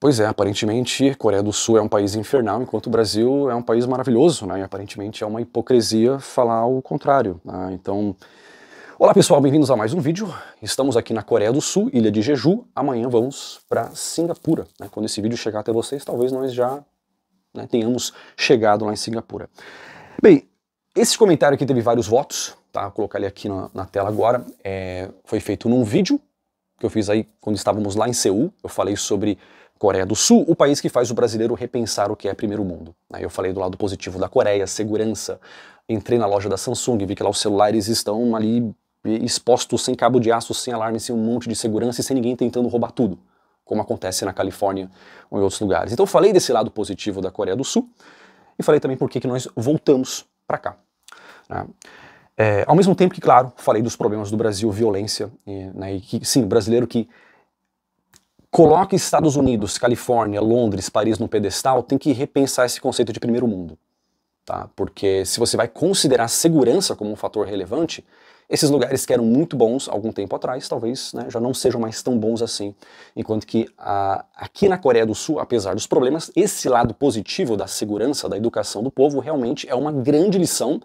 Pois é, aparentemente Coreia do Sul é um país infernal, enquanto o Brasil é um país maravilhoso, né? E aparentemente é uma hipocrisia falar o contrário. Né? Então, olá pessoal, bem-vindos a mais um vídeo. Estamos aqui na Coreia do Sul, ilha de Jeju. Amanhã vamos para Singapura. Né? Quando esse vídeo chegar até vocês, talvez nós já né, tenhamos chegado lá em Singapura. Bem, esse comentário aqui teve vários votos, tá? Vou colocar ele aqui na, na tela agora. É, foi feito num vídeo que eu fiz aí quando estávamos lá em Seul. Eu falei sobre Coreia do Sul, o país que faz o brasileiro repensar o que é primeiro mundo. Aí eu falei do lado positivo da Coreia, segurança. Entrei na loja da Samsung, vi que lá os celulares estão ali expostos sem cabo de aço, sem alarme, sem um monte de segurança e sem ninguém tentando roubar tudo, como acontece na Califórnia ou em outros lugares. Então eu falei desse lado positivo da Coreia do Sul e falei também por que nós voltamos para cá. Né? É, ao mesmo tempo que, claro, falei dos problemas do Brasil, violência, e, né, e que, sim, brasileiro que coloca Estados Unidos, Califórnia, Londres, Paris no pedestal, tem que repensar esse conceito de primeiro mundo. Tá? Porque se você vai considerar a segurança como um fator relevante, esses lugares que eram muito bons algum tempo atrás, talvez né, já não sejam mais tão bons assim. Enquanto que a, aqui na Coreia do Sul, apesar dos problemas, esse lado positivo da segurança, da educação do povo, realmente é uma grande lição,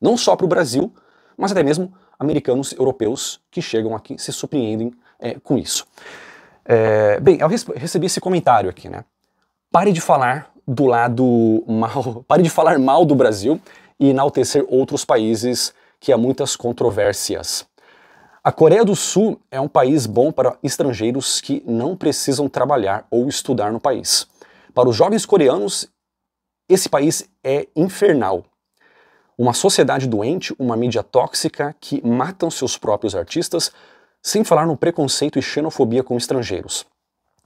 não só para o Brasil, mas até mesmo americanos, europeus que chegam aqui se surpreendem é, com isso. É, bem, eu recebi esse comentário aqui, né? Pare de falar do lado mal, pare de falar mal do Brasil e enaltecer outros países que há muitas controvérsias. A Coreia do Sul é um país bom para estrangeiros que não precisam trabalhar ou estudar no país. Para os jovens coreanos, esse país é infernal. Uma sociedade doente, uma mídia tóxica que matam seus próprios artistas, sem falar no preconceito e xenofobia com estrangeiros.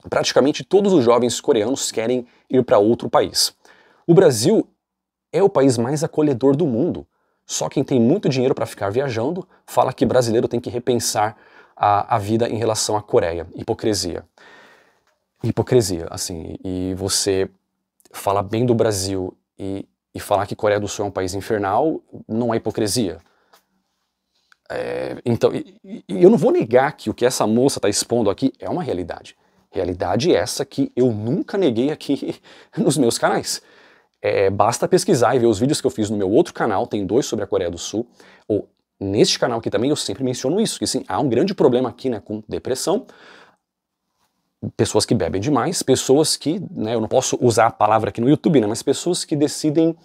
Praticamente todos os jovens coreanos querem ir para outro país. O Brasil é o país mais acolhedor do mundo. Só quem tem muito dinheiro para ficar viajando fala que brasileiro tem que repensar a, a vida em relação à Coreia. Hipocrisia. Hipocrisia, assim. E você falar bem do Brasil e, e falar que Coreia do Sul é um país infernal não é hipocrisia. É, então, e, e eu não vou negar que o que essa moça está expondo aqui é uma realidade. Realidade essa que eu nunca neguei aqui nos meus canais. É, basta pesquisar e ver os vídeos que eu fiz no meu outro canal, tem dois sobre a Coreia do Sul, ou neste canal aqui também eu sempre menciono isso, que sim, há um grande problema aqui né, com depressão, pessoas que bebem demais, pessoas que, né, eu não posso usar a palavra aqui no YouTube, né, mas pessoas que decidem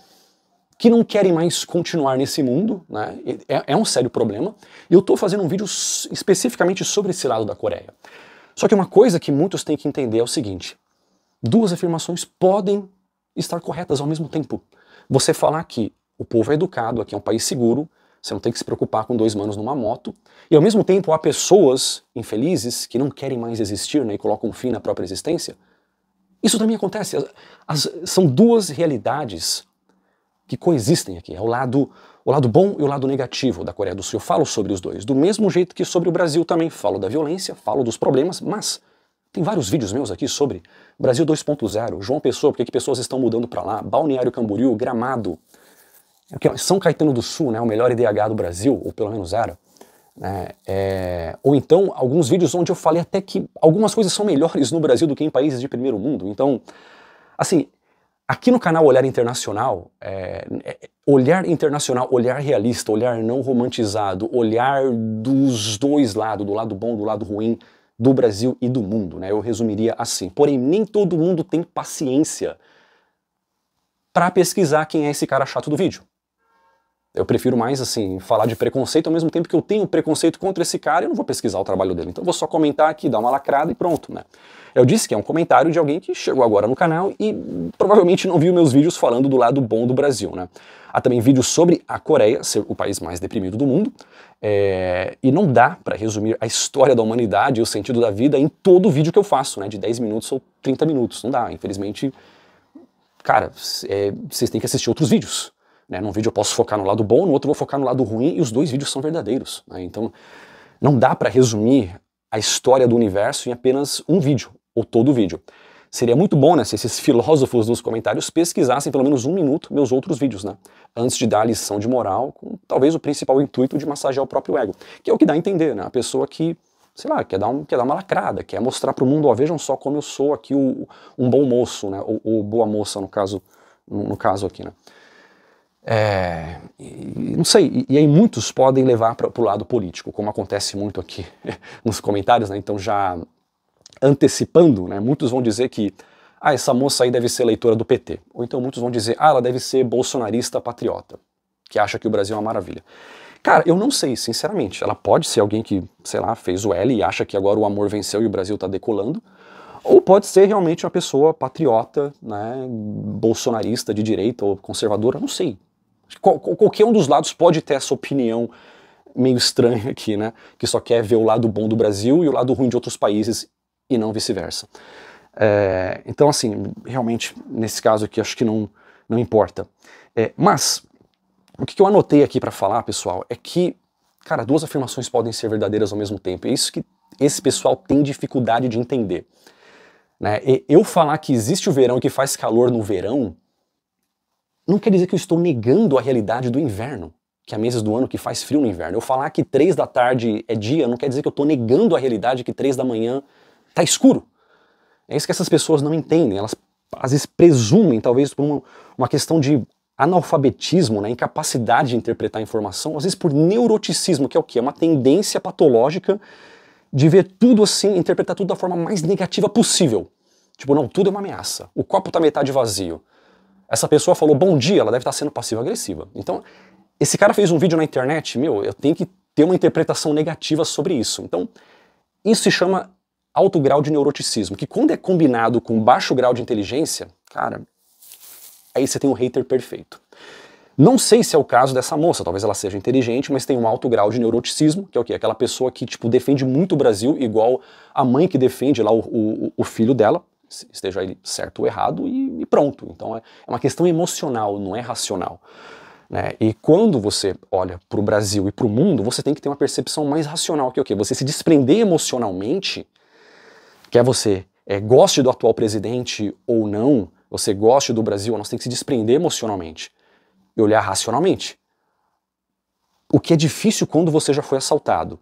que não querem mais continuar nesse mundo, né? é, é um sério problema, e eu estou fazendo um vídeo especificamente sobre esse lado da Coreia. Só que uma coisa que muitos têm que entender é o seguinte, duas afirmações podem estar corretas ao mesmo tempo. Você falar que o povo é educado, aqui é um país seguro, você não tem que se preocupar com dois manos numa moto. E ao mesmo tempo há pessoas infelizes que não querem mais existir né, e colocam um fim na própria existência. Isso também acontece. As, as, são duas realidades que coexistem aqui. É o lado, o lado bom e o lado negativo da Coreia do Sul. Eu falo sobre os dois, do mesmo jeito que sobre o Brasil também. Falo da violência, falo dos problemas, mas tem vários vídeos meus aqui sobre Brasil 2.0, João Pessoa, porque que pessoas estão mudando para lá, Balneário Camboriú, Gramado, é é, São Caetano do Sul, né, o melhor IDH do Brasil, ou pelo menos era. Né, é, ou então alguns vídeos onde eu falei até que algumas coisas são melhores no Brasil do que em países de primeiro mundo. Então, assim, Aqui no canal Olhar Internacional, é, é, olhar internacional, olhar realista, olhar não romantizado, olhar dos dois lados, do lado bom, do lado ruim, do Brasil e do mundo, né? Eu resumiria assim. Porém, nem todo mundo tem paciência para pesquisar quem é esse cara chato do vídeo. Eu prefiro mais, assim, falar de preconceito ao mesmo tempo que eu tenho preconceito contra esse cara, eu não vou pesquisar o trabalho dele. Então eu vou só comentar aqui, dar uma lacrada e pronto, né? Eu disse que é um comentário de alguém que chegou agora no canal e provavelmente não viu meus vídeos falando do lado bom do Brasil, né? Há também vídeos sobre a Coreia, ser o país mais deprimido do mundo, é... e não dá para resumir a história da humanidade e o sentido da vida em todo o vídeo que eu faço, né? De 10 minutos ou 30 minutos, não dá, infelizmente. Cara, é... vocês têm que assistir outros vídeos. Né? Num vídeo eu posso focar no lado bom, no outro eu vou focar no lado ruim, e os dois vídeos são verdadeiros. Né? Então, não dá para resumir a história do universo em apenas um vídeo, ou todo o vídeo. Seria muito bom né, se esses filósofos nos comentários pesquisassem pelo menos um minuto meus outros vídeos, né? Antes de dar a lição de moral, com talvez o principal intuito de massagear o próprio ego, que é o que dá a entender, né? A pessoa que, sei lá, quer dar, um, quer dar uma lacrada, quer mostrar para o mundo, ó, vejam só como eu sou aqui o, um bom moço, né? Ou, ou boa moça, no caso, no, no caso aqui, né? É, não sei, e, e, aí muitos podem levar para o lado político, como acontece muito aqui nos comentários, né? Então já antecipando, né? Muitos vão dizer que ah, essa moça aí deve ser leitora do PT. Ou então muitos vão dizer, ah, ela deve ser bolsonarista patriota, que acha que o Brasil é uma maravilha. Cara, eu não sei, sinceramente. Ela pode ser alguém que, sei lá, fez o L e acha que agora o amor venceu e o Brasil tá decolando. Ou pode ser realmente uma pessoa patriota, né, bolsonarista de direita ou conservadora, não sei. Qual, qualquer um dos lados pode ter essa opinião meio estranha aqui, né, que só quer ver o lado bom do Brasil e o lado ruim de outros países e não vice-versa. É, então, assim, realmente, nesse caso aqui, acho que não, não importa. É, mas, o que eu anotei aqui para falar, pessoal, é que, cara, duas afirmações podem ser verdadeiras ao mesmo tempo. É isso que esse pessoal tem dificuldade de entender. Né? E eu falar que existe o verão e que faz calor no verão, não quer dizer que eu estou negando a realidade do inverno, que há meses do ano que faz frio no inverno. Eu falar que três da tarde é dia, não quer dizer que eu estou negando a realidade que três da manhã Está escuro. É isso que essas pessoas não entendem. Elas às vezes presumem, talvez por uma, uma questão de analfabetismo, né, incapacidade de interpretar a informação, às vezes por neuroticismo, que é o que? É uma tendência patológica de ver tudo assim, interpretar tudo da forma mais negativa possível. Tipo, não, tudo é uma ameaça. O copo está metade vazio. Essa pessoa falou bom dia, ela deve estar tá sendo passiva-agressiva. Então, esse cara fez um vídeo na internet, meu, eu tenho que ter uma interpretação negativa sobre isso. Então, isso se chama alto grau de neuroticismo, que quando é combinado com baixo grau de inteligência, cara, aí você tem um hater perfeito. Não sei se é o caso dessa moça, talvez ela seja inteligente, mas tem um alto grau de neuroticismo, que é o quê? Aquela pessoa que, tipo, defende muito o Brasil, igual a mãe que defende lá o, o, o filho dela, esteja ele certo ou errado, e, e pronto. Então é, é, uma questão emocional, não é racional. Né? E quando você olha para o Brasil e para o mundo, você tem que ter uma percepção mais racional, que é o quê? Você se desprender emocionalmente quer você é, goste do atual presidente ou não, você goste do Brasil, nós temos que se desprender emocionalmente e olhar racionalmente. O que é difícil quando você já foi assaltado.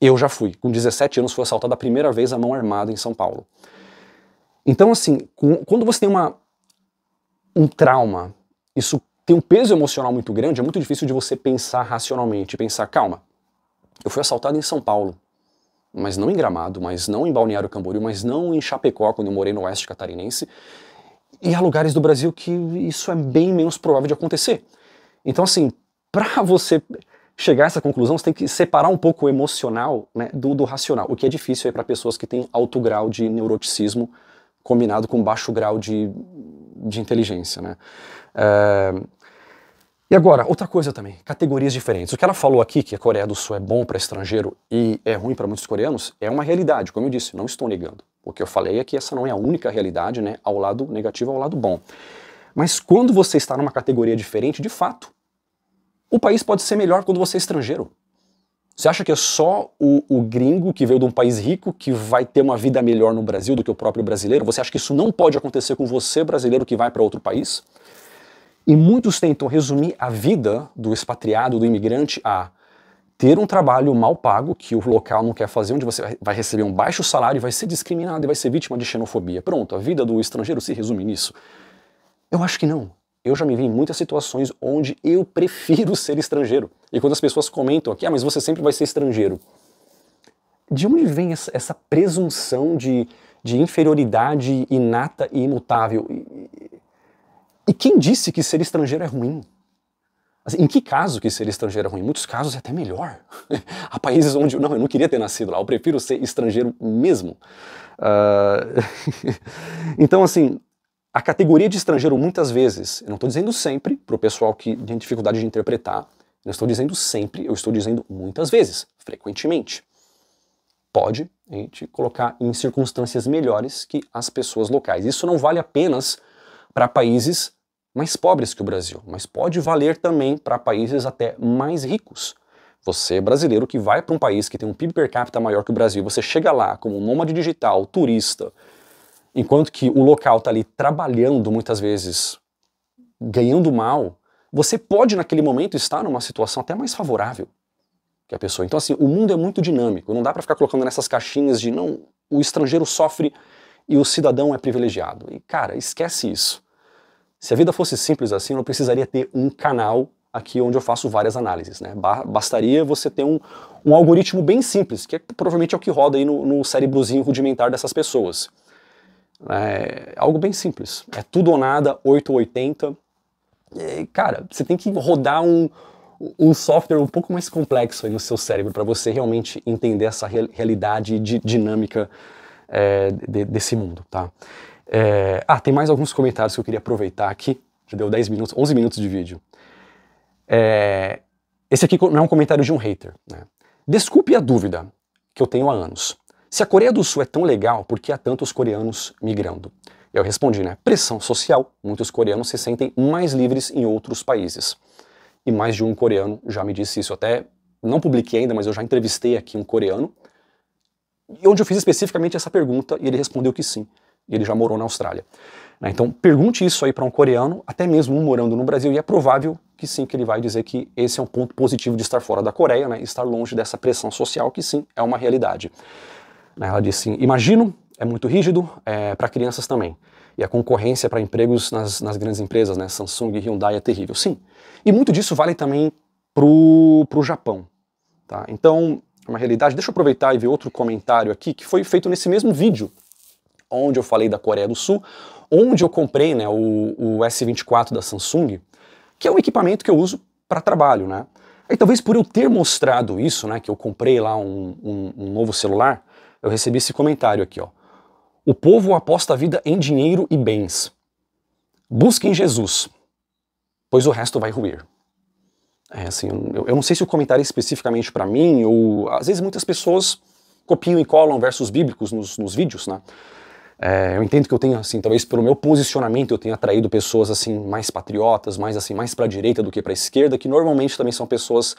Eu já fui. Com 17 anos fui assaltado a primeira vez à mão armada em São Paulo. Então, assim, quando você tem uma, um trauma, isso tem um peso emocional muito grande, é muito difícil de você pensar racionalmente, pensar, calma, eu fui assaltado em São Paulo mas não em Gramado, mas não em Balneário Camboriú, mas não em Chapecó, quando eu morei no Oeste Catarinense. E há lugares do Brasil que isso é bem menos provável de acontecer. Então, assim, para você chegar a essa conclusão, você tem que separar um pouco o emocional né, do, do, racional, o que é difícil é para pessoas que têm alto grau de neuroticismo combinado com baixo grau de, de inteligência. Né? Eh, e agora, outra coisa também, categorias diferentes. O que ela falou aqui, que a Coreia do Sul é bom para estrangeiro e é ruim para muitos coreanos, é uma realidade, como eu disse, não estou negando. O que eu falei é que essa não é a única realidade, né, ao lado negativo ao lado bom. Mas quando você está numa categoria diferente, de fato, o país pode ser melhor quando você é estrangeiro. Você acha que é só o, o gringo que veio de um país rico que vai ter uma vida melhor no Brasil do que o próprio brasileiro? Você acha que isso não pode acontecer com você, brasileiro, que vai para outro país? E muitos tentam resumir a vida do expatriado, do imigrante, a ter um trabalho mal pago, que o local não quer fazer, onde você vai receber um baixo salário e vai ser discriminado e vai ser vítima de xenofobia. Pronto, a vida do estrangeiro se resume nisso. Eu acho que não. Eu já me vi em muitas situações onde eu prefiro ser estrangeiro. E quando as pessoas comentam aqui, ah, mas você sempre vai ser estrangeiro. De onde vem essa, presunção de, de inferioridade inata e imutável? E quem disse que ser estrangeiro é ruim? Assim, em que caso que ser estrangeiro é ruim? Em muitos casos é até melhor. Há países onde não, eu não queria ter nascido lá, eu prefiro ser estrangeiro mesmo. Uh... então, assim, a categoria de estrangeiro, muitas vezes, eu não estou dizendo sempre, para o pessoal que tem dificuldade de interpretar, não estou dizendo sempre, eu estou dizendo muitas vezes, frequentemente. Pode a gente colocar em circunstâncias melhores que as pessoas locais. Isso não vale apenas para países mais pobres que o Brasil, mas pode valer também para países até mais ricos. Você, brasileiro, que vai para um país que tem um PIB per capita maior que o Brasil, você chega lá como nômade digital, turista, enquanto que o local está ali trabalhando muitas vezes, ganhando mal, você pode naquele momento estar numa situação até mais favorável que a pessoa. Então, assim, o mundo é muito dinâmico, não dá para ficar colocando nessas caixinhas de não, o estrangeiro sofre e o cidadão é privilegiado. E cara, esquece isso. Se a vida fosse simples assim, eu não precisaria ter um canal aqui onde eu faço várias análises. Né? Bastaria você ter um, um algoritmo bem simples, que é, provavelmente é o que roda aí no, no cérebrozinho rudimentar dessas pessoas. É algo bem simples. É tudo ou nada, 880. E, cara, você tem que rodar um, um software um pouco mais complexo aí no seu cérebro para você realmente entender essa realidade de, dinâmica é, de, desse mundo, tá? É, ah, tem mais alguns comentários que eu queria aproveitar aqui. Já deu 10 minutos, 11 minutos de vídeo. É, esse aqui não é um comentário de um hater. Né? Desculpe a dúvida que eu tenho há anos. Se a Coreia do Sul é tão legal, por que há tantos coreanos migrando? Eu respondi, né? Pressão social. Muitos coreanos se sentem mais livres em outros países. E mais de um coreano já me disse isso. Até não publiquei ainda, mas eu já entrevistei aqui um coreano onde eu fiz especificamente essa pergunta e ele respondeu que sim. Ele já morou na Austrália. Né? Então, pergunte isso aí para um coreano, até mesmo um morando no Brasil, e é provável que sim, que ele vai dizer que esse é um ponto positivo de estar fora da Coreia, né? estar longe dessa pressão social, que sim, é uma realidade. Né? Ela disse: imagino, é muito rígido, é, para crianças também. E a concorrência para empregos nas, nas grandes empresas, né? Samsung e Hyundai, é terrível. Sim. E muito disso vale também para o Japão. Tá? Então, é uma realidade. Deixa eu aproveitar e ver outro comentário aqui que foi feito nesse mesmo vídeo, onde eu falei da Coreia do Sul, onde eu comprei né, o, o S24 da Samsung, que é um equipamento que eu uso para trabalho, né? Aí talvez por eu ter mostrado isso, né, que eu comprei lá um, um, um novo celular, eu recebi esse comentário aqui, ó. O povo aposta a vida em dinheiro e bens. Busquem Jesus, pois o resto vai ruir. É, assim, eu, eu não sei se o comentário é especificamente para mim, ou às vezes muitas pessoas copiam e colam versos bíblicos nos, nos vídeos, né? É, eu entendo que eu tenho, assim, talvez pelo meu posicionamento eu tenha atraído pessoas, assim, mais patriotas, mais, assim, mais para a direita do que para a esquerda, que normalmente também são pessoas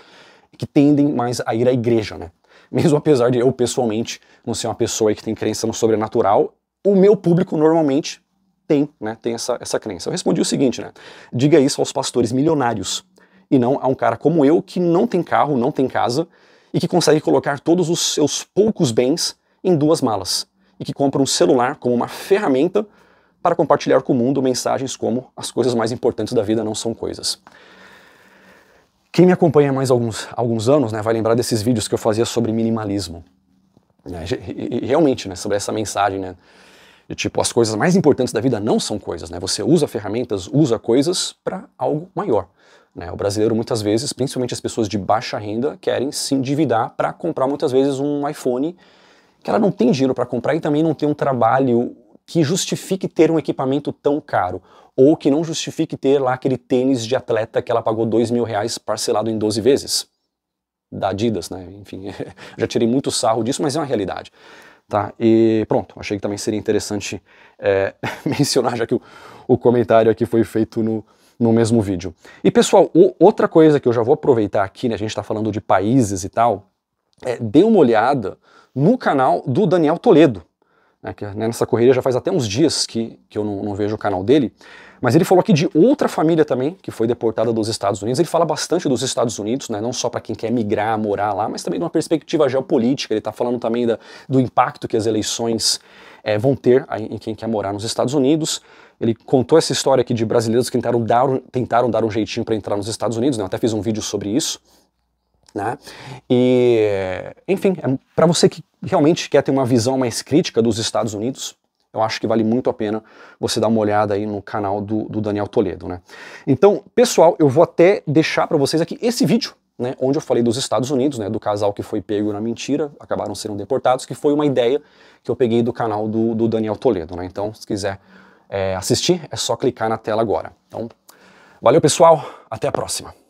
que tendem mais a ir à igreja, né? Mesmo apesar de eu, pessoalmente, não ser uma pessoa que tem crença no sobrenatural, o meu público normalmente tem, né, tem essa, essa crença. Eu respondi o seguinte, né? Diga isso aos pastores milionários e não a um cara como eu que não tem carro, não tem casa e que consegue colocar todos os seus poucos bens em duas malas e que compra um celular como uma ferramenta para compartilhar com o mundo mensagens como as coisas mais importantes da vida não são coisas. Quem me acompanha há mais alguns, alguns anos né, vai lembrar desses vídeos que eu fazia sobre minimalismo. É, e, realmente, né, sobre essa mensagem, né? tipo, as coisas mais importantes da vida não são coisas, né? Você usa ferramentas, usa coisas para algo maior. Né? O brasileiro, muitas vezes, principalmente as pessoas de baixa renda, querem se endividar para comprar, muitas vezes, um iPhone que ela não tem dinheiro para comprar e também não tem um trabalho que justifique ter um equipamento tão caro ou que não justifique ter lá aquele tênis de atleta que ela pagou dois mil reais parcelado em 12 vezes da Adidas, né? Enfim, já tirei muito sarro disso, mas é uma realidade. Tá? E pronto, achei que também seria interessante é, mencionar, já que o, o comentário aqui foi feito no, no mesmo vídeo. E pessoal, outra coisa que eu já vou aproveitar aqui, né, a gente está falando de países e tal, é, dê uma olhada no canal do Daniel Toledo. Né, que, né, nessa correria já faz até uns dias que, que eu não, não vejo o canal dele. Mas ele falou aqui de outra família também que foi deportada dos Estados Unidos. Ele fala bastante dos Estados Unidos, né? não só para quem quer migrar, morar lá, mas também de uma perspectiva geopolítica. Ele está falando também da, do impacto que as eleições é, vão ter em quem quer morar nos Estados Unidos. Ele contou essa história aqui de brasileiros que tentaram dar, tentaram dar um jeitinho para entrar nos Estados Unidos, né? eu até fiz um vídeo sobre isso. Né? E, enfim, é para você que realmente quer ter uma visão mais crítica dos Estados Unidos, eu acho que vale muito a pena você dar uma olhada aí no canal do, do Daniel Toledo, né? Então, pessoal, eu vou até deixar para vocês aqui esse vídeo né, onde eu falei dos Estados Unidos, né, do casal que foi pego na mentira, acabaram sendo deportados, que foi uma ideia que eu peguei do canal do, do Daniel Toledo. Né? Então, se quiser é, assistir, é só clicar na tela agora. Então, valeu pessoal, até a próxima.